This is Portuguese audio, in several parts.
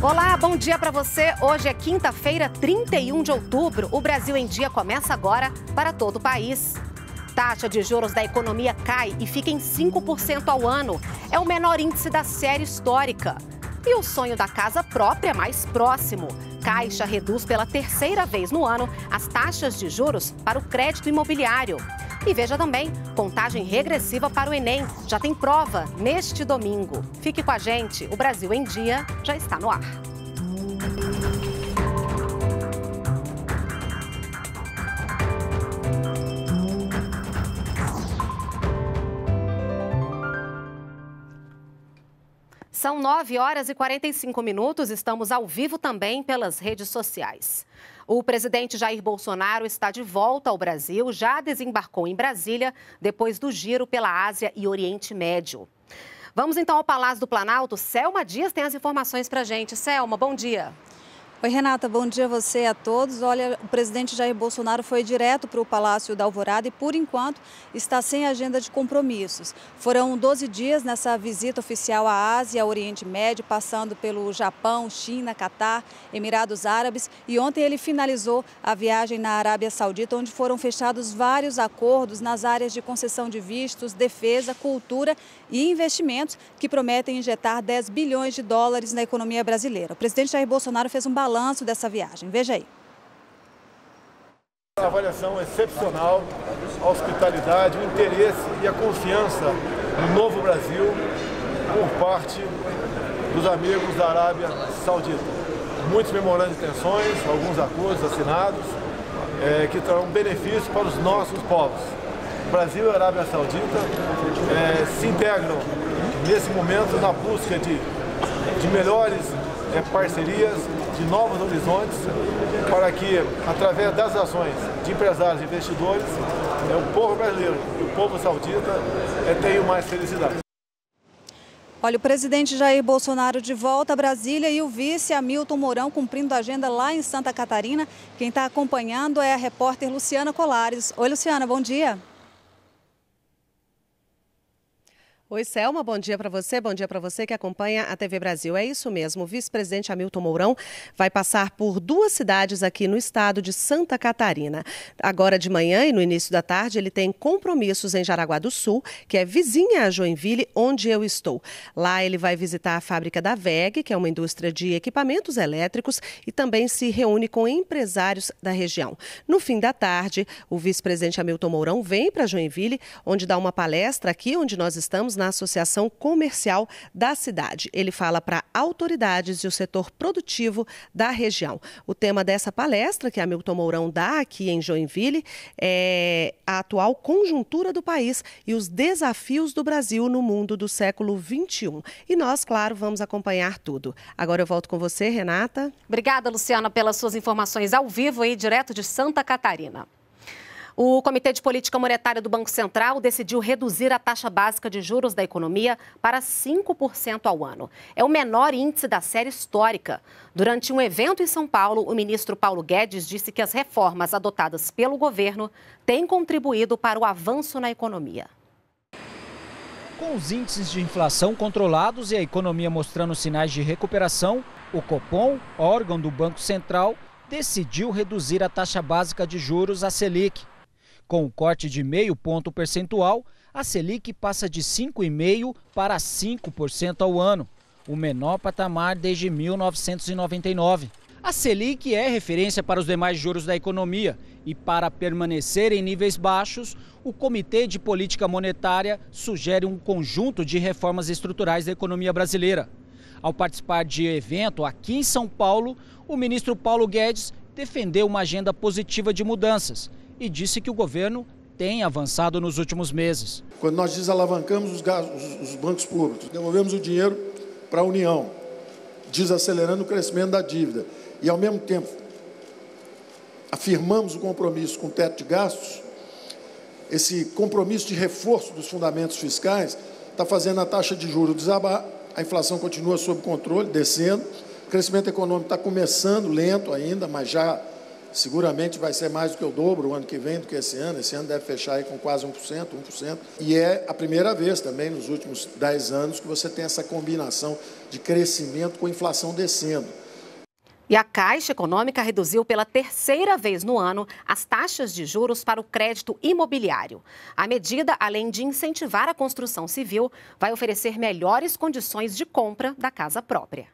Olá, bom dia para você. Hoje é quinta-feira, 31 de outubro. O Brasil em Dia começa agora para todo o país. Taxa de juros da economia cai e fica em 5% ao ano. É o menor índice da série histórica e o sonho da casa própria mais próximo. Caixa reduz pela terceira vez no ano as taxas de juros para o crédito imobiliário. E veja também, contagem regressiva para o Enem. Já tem prova neste domingo. Fique com a gente, o Brasil em Dia já está no ar. São 9 horas e 45 minutos, estamos ao vivo também pelas redes sociais. O presidente Jair Bolsonaro está de volta ao Brasil, já desembarcou em Brasília depois do giro pela Ásia e Oriente Médio. Vamos então ao Palácio do Planalto. Selma Dias tem as informações para gente. Selma, bom dia. Oi, Renata, bom dia a você e a todos. Olha, o presidente Jair Bolsonaro foi direto para o Palácio da Alvorada e, por enquanto, está sem agenda de compromissos. Foram 12 dias nessa visita oficial à Ásia, ao Oriente Médio, passando pelo Japão, China, Catar, Emirados Árabes. E ontem ele finalizou a viagem na Arábia Saudita, onde foram fechados vários acordos nas áreas de concessão de vistos, defesa, cultura e investimentos, que prometem injetar 10 bilhões de dólares na economia brasileira. O presidente Jair Bolsonaro fez um balanço balanço dessa viagem. Veja aí. A avaliação excepcional, a hospitalidade, o interesse e a confiança no novo Brasil por parte dos amigos da Arábia Saudita. Muitos memorandos de intenções, alguns acordos assinados, é, que trarão benefícios para os nossos povos. Brasil e Arábia Saudita é, se integram nesse momento na busca de, de melhores é, parcerias, de novos horizontes para que, através das ações de empresários e investidores, é, o povo brasileiro e o povo saudita é, tenham mais felicidade. Olha, o presidente Jair Bolsonaro de volta a Brasília e o vice Hamilton Mourão cumprindo a agenda lá em Santa Catarina. Quem está acompanhando é a repórter Luciana Colares. Oi, Luciana, bom dia. Oi, Selma, bom dia para você, bom dia para você que acompanha a TV Brasil. É isso mesmo, o vice-presidente Hamilton Mourão vai passar por duas cidades aqui no estado de Santa Catarina. Agora de manhã e no início da tarde, ele tem compromissos em Jaraguá do Sul, que é vizinha a Joinville, onde eu estou. Lá ele vai visitar a fábrica da VEG, que é uma indústria de equipamentos elétricos, e também se reúne com empresários da região. No fim da tarde, o vice-presidente Hamilton Mourão vem para Joinville, onde dá uma palestra aqui, onde nós estamos na Associação Comercial da cidade. Ele fala para autoridades e o setor produtivo da região. O tema dessa palestra que Hamilton Mourão dá aqui em Joinville é a atual conjuntura do país e os desafios do Brasil no mundo do século XXI. E nós, claro, vamos acompanhar tudo. Agora eu volto com você, Renata. Obrigada, Luciana, pelas suas informações ao vivo e direto de Santa Catarina. O Comitê de Política Monetária do Banco Central decidiu reduzir a taxa básica de juros da economia para 5% ao ano. É o menor índice da série histórica. Durante um evento em São Paulo, o ministro Paulo Guedes disse que as reformas adotadas pelo governo têm contribuído para o avanço na economia. Com os índices de inflação controlados e a economia mostrando sinais de recuperação, o Copom, órgão do Banco Central, decidiu reduzir a taxa básica de juros, a Selic, com o corte de meio ponto percentual, a Selic passa de 5,5% para 5% ao ano, o menor patamar desde 1999. A Selic é referência para os demais juros da economia e, para permanecer em níveis baixos, o Comitê de Política Monetária sugere um conjunto de reformas estruturais da economia brasileira. Ao participar de evento aqui em São Paulo, o ministro Paulo Guedes defendeu uma agenda positiva de mudanças e disse que o governo tem avançado nos últimos meses. Quando nós desalavancamos os, gastos, os bancos públicos, devolvemos o dinheiro para a União, desacelerando o crescimento da dívida e, ao mesmo tempo, afirmamos o compromisso com o teto de gastos, esse compromisso de reforço dos fundamentos fiscais está fazendo a taxa de juros desabar, a inflação continua sob controle, descendo, o crescimento econômico está começando lento ainda, mas já seguramente vai ser mais do que o dobro o ano que vem do que esse ano. Esse ano deve fechar aí com quase 1%, 1%. E é a primeira vez também nos últimos 10 anos que você tem essa combinação de crescimento com inflação descendo. E a Caixa Econômica reduziu pela terceira vez no ano as taxas de juros para o crédito imobiliário. A medida, além de incentivar a construção civil, vai oferecer melhores condições de compra da casa própria.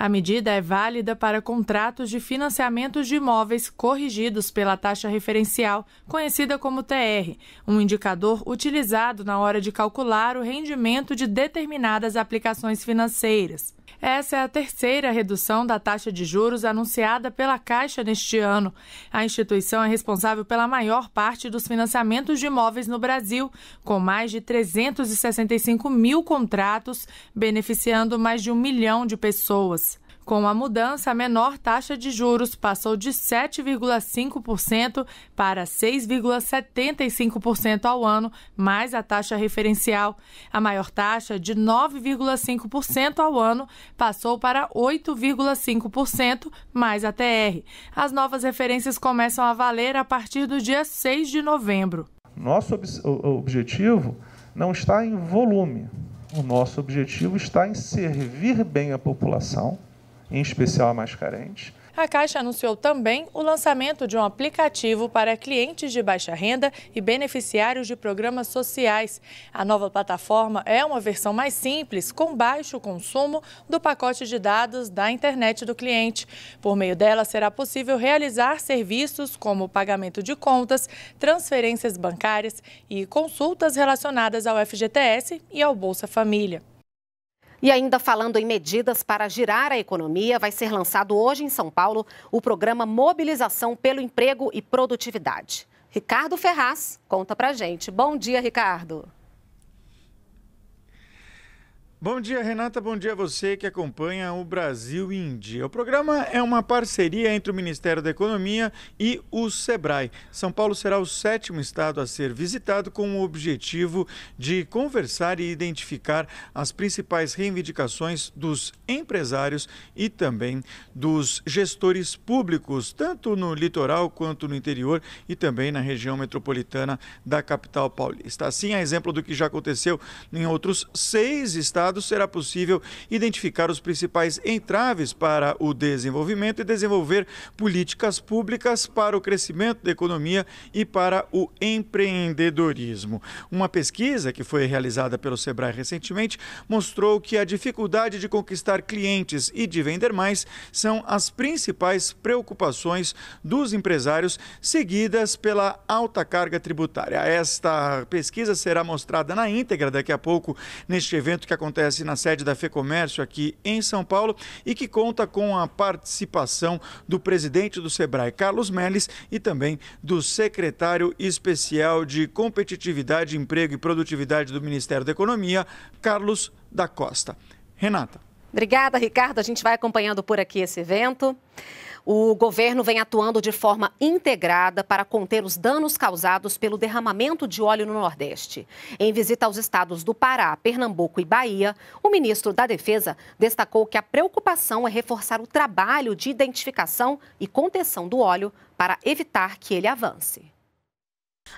A medida é válida para contratos de financiamentos de imóveis corrigidos pela taxa referencial, conhecida como TR, um indicador utilizado na hora de calcular o rendimento de determinadas aplicações financeiras. Essa é a terceira redução da taxa de juros anunciada pela Caixa neste ano. A instituição é responsável pela maior parte dos financiamentos de imóveis no Brasil, com mais de 365 mil contratos, beneficiando mais de um milhão de pessoas. Com a mudança, a menor taxa de juros passou de 7,5% para 6,75% ao ano, mais a taxa referencial. A maior taxa, de 9,5% ao ano, passou para 8,5%, mais a TR. As novas referências começam a valer a partir do dia 6 de novembro. Nosso ob objetivo não está em volume. O nosso objetivo está em servir bem a população, em especial a mais carentes. A Caixa anunciou também o lançamento de um aplicativo para clientes de baixa renda e beneficiários de programas sociais. A nova plataforma é uma versão mais simples, com baixo consumo, do pacote de dados da internet do cliente. Por meio dela, será possível realizar serviços como pagamento de contas, transferências bancárias e consultas relacionadas ao FGTS e ao Bolsa Família. E ainda falando em medidas para girar a economia, vai ser lançado hoje em São Paulo o programa Mobilização pelo Emprego e Produtividade. Ricardo Ferraz conta pra gente. Bom dia, Ricardo. Bom dia, Renata. Bom dia a você que acompanha o Brasil em Dia. O programa é uma parceria entre o Ministério da Economia e o SEBRAE. São Paulo será o sétimo estado a ser visitado com o objetivo de conversar e identificar as principais reivindicações dos empresários e também dos gestores públicos, tanto no litoral quanto no interior e também na região metropolitana da capital paulista. Assim, a exemplo do que já aconteceu em outros seis estados resultados, será possível identificar os principais entraves para o desenvolvimento e desenvolver políticas públicas para o crescimento da economia e para o empreendedorismo. Uma pesquisa que foi realizada pelo Sebrae recentemente mostrou que a dificuldade de conquistar clientes e de vender mais são as principais preocupações dos empresários, seguidas pela alta carga tributária. Esta pesquisa será mostrada na íntegra daqui a pouco neste evento que acontece acontece na sede da FEComércio aqui em São Paulo e que conta com a participação do presidente do Sebrae, Carlos Melles, e também do secretário especial de Competitividade, Emprego e Produtividade do Ministério da Economia, Carlos da Costa. Renata. Obrigada, Ricardo. A gente vai acompanhando por aqui esse evento. O governo vem atuando de forma integrada para conter os danos causados pelo derramamento de óleo no Nordeste. Em visita aos estados do Pará, Pernambuco e Bahia, o ministro da Defesa destacou que a preocupação é reforçar o trabalho de identificação e contenção do óleo para evitar que ele avance.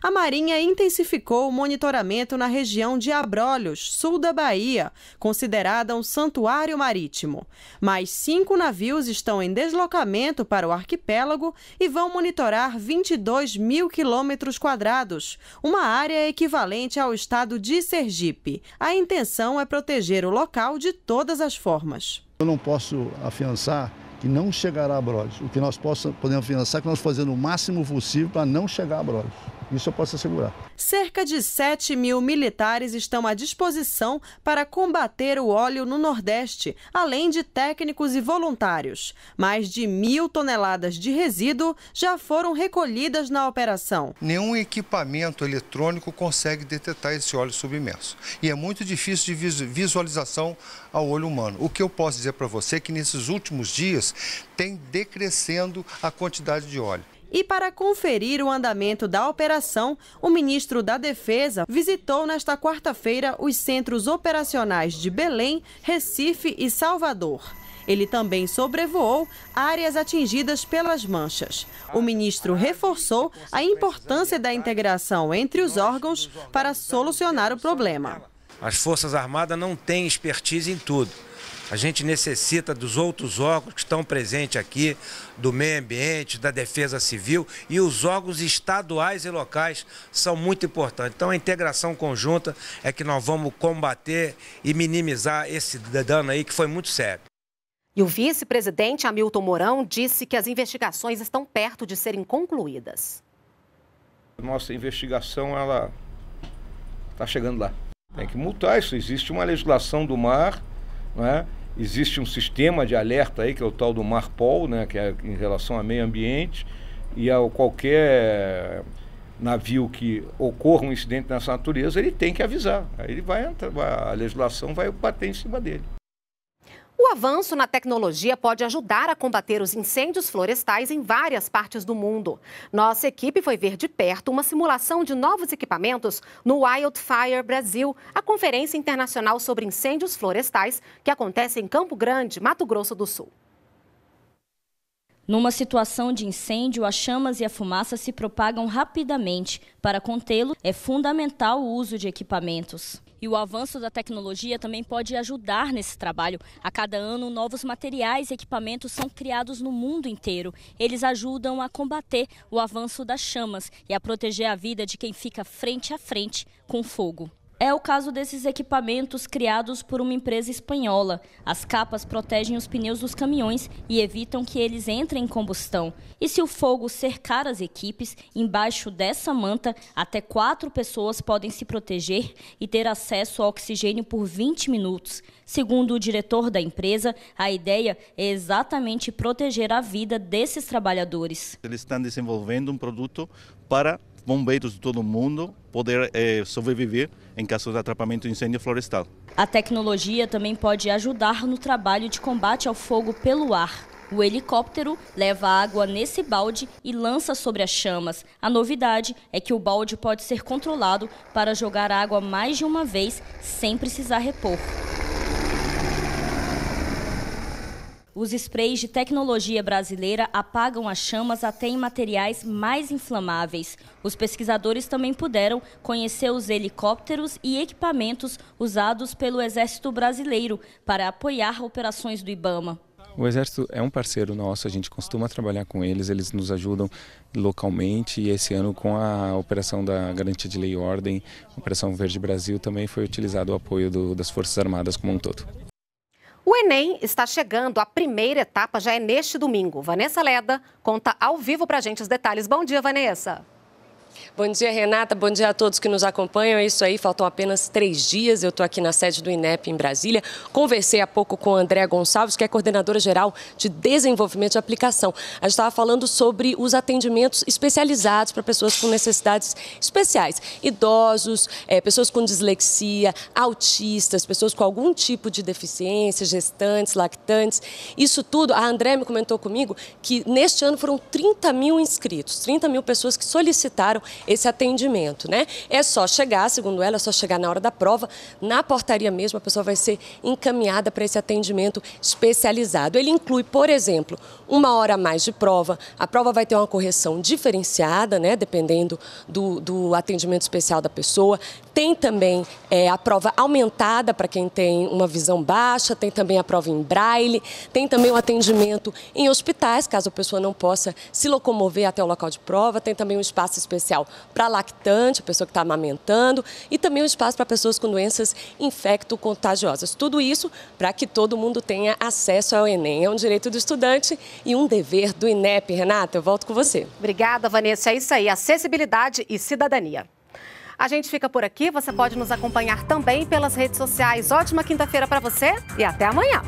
A Marinha intensificou o monitoramento na região de Abrolhos, sul da Bahia, considerada um santuário marítimo. Mais cinco navios estão em deslocamento para o arquipélago e vão monitorar 22 mil quilômetros quadrados, uma área equivalente ao estado de Sergipe. A intenção é proteger o local de todas as formas. Eu não posso afiançar que não chegará a Abrolhos. O que nós podemos afiançar é que nós fazemos o máximo possível para não chegar a Abrolhos. Isso eu posso assegurar. Cerca de 7 mil militares estão à disposição para combater o óleo no Nordeste, além de técnicos e voluntários. Mais de mil toneladas de resíduo já foram recolhidas na operação. Nenhum equipamento eletrônico consegue detectar esse óleo submerso. E é muito difícil de visualização ao olho humano. O que eu posso dizer para você é que nesses últimos dias tem decrescendo a quantidade de óleo. E para conferir o andamento da operação, o ministro da Defesa visitou nesta quarta-feira os centros operacionais de Belém, Recife e Salvador. Ele também sobrevoou áreas atingidas pelas manchas. O ministro reforçou a importância da integração entre os órgãos para solucionar o problema. As Forças Armadas não têm expertise em tudo a gente necessita dos outros órgãos que estão presentes aqui, do meio ambiente, da defesa civil e os órgãos estaduais e locais são muito importantes. Então a integração conjunta é que nós vamos combater e minimizar esse dano aí que foi muito sério. E o vice-presidente Hamilton Mourão disse que as investigações estão perto de serem concluídas. Nossa investigação ela está chegando lá. Tem que multar isso. Existe uma legislação do mar, não é? Existe um sistema de alerta aí, que é o tal do MARPOL, né, que é em relação ao meio ambiente, e ao qualquer navio que ocorra um incidente dessa natureza, ele tem que avisar. Aí ele vai entrar, a legislação vai bater em cima dele. O avanço na tecnologia pode ajudar a combater os incêndios florestais em várias partes do mundo. Nossa equipe foi ver de perto uma simulação de novos equipamentos no Wildfire Brasil, a Conferência Internacional sobre Incêndios Florestais, que acontece em Campo Grande, Mato Grosso do Sul. Numa situação de incêndio, as chamas e a fumaça se propagam rapidamente. Para contê-lo, é fundamental o uso de equipamentos. E o avanço da tecnologia também pode ajudar nesse trabalho. A cada ano, novos materiais e equipamentos são criados no mundo inteiro. Eles ajudam a combater o avanço das chamas e a proteger a vida de quem fica frente a frente com fogo. É o caso desses equipamentos criados por uma empresa espanhola. As capas protegem os pneus dos caminhões e evitam que eles entrem em combustão. E se o fogo cercar as equipes, embaixo dessa manta, até quatro pessoas podem se proteger e ter acesso ao oxigênio por 20 minutos. Segundo o diretor da empresa, a ideia é exatamente proteger a vida desses trabalhadores. Eles estão desenvolvendo um produto para bombeiros de todo o mundo poder é, sobreviver em caso de atrapalhamento de incêndio florestal. A tecnologia também pode ajudar no trabalho de combate ao fogo pelo ar. O helicóptero leva água nesse balde e lança sobre as chamas. A novidade é que o balde pode ser controlado para jogar água mais de uma vez sem precisar repor. Os sprays de tecnologia brasileira apagam as chamas até em materiais mais inflamáveis. Os pesquisadores também puderam conhecer os helicópteros e equipamentos usados pelo Exército Brasileiro para apoiar operações do Ibama. O Exército é um parceiro nosso, a gente costuma trabalhar com eles, eles nos ajudam localmente e esse ano com a operação da Garantia de Lei e Ordem, Operação Verde Brasil, também foi utilizado o apoio do, das Forças Armadas como um todo. O Enem está chegando, a primeira etapa já é neste domingo. Vanessa Leda conta ao vivo para a gente os detalhes. Bom dia, Vanessa. Bom dia, Renata. Bom dia a todos que nos acompanham. É isso aí, faltam apenas três dias. Eu estou aqui na sede do INEP em Brasília. Conversei há pouco com a Andréa Gonçalves, que é coordenadora geral de desenvolvimento e aplicação. A gente estava falando sobre os atendimentos especializados para pessoas com necessidades especiais. Idosos, é, pessoas com dislexia, autistas, pessoas com algum tipo de deficiência, gestantes, lactantes. Isso tudo, a Andréa me comentou comigo que neste ano foram 30 mil inscritos, 30 mil pessoas que solicitaram prestaram esse atendimento, né? É só chegar, segundo ela, é só chegar na hora da prova, na portaria mesmo, a pessoa vai ser encaminhada para esse atendimento especializado. Ele inclui, por exemplo, uma hora a mais de prova, a prova vai ter uma correção diferenciada, né? Dependendo do, do atendimento especial da pessoa. Tem também é, a prova aumentada para quem tem uma visão baixa, tem também a prova em braille, tem também o atendimento em hospitais, caso a pessoa não possa se locomover até o local de prova, tem também um espaço especial especial para lactante, a pessoa que está amamentando, e também um espaço para pessoas com doenças infecto-contagiosas. Tudo isso para que todo mundo tenha acesso ao Enem. É um direito do estudante e um dever do INEP. Renata, eu volto com você. Obrigada, Vanessa. É isso aí, acessibilidade e cidadania. A gente fica por aqui. Você pode nos acompanhar também pelas redes sociais. Ótima quinta-feira para você e até amanhã.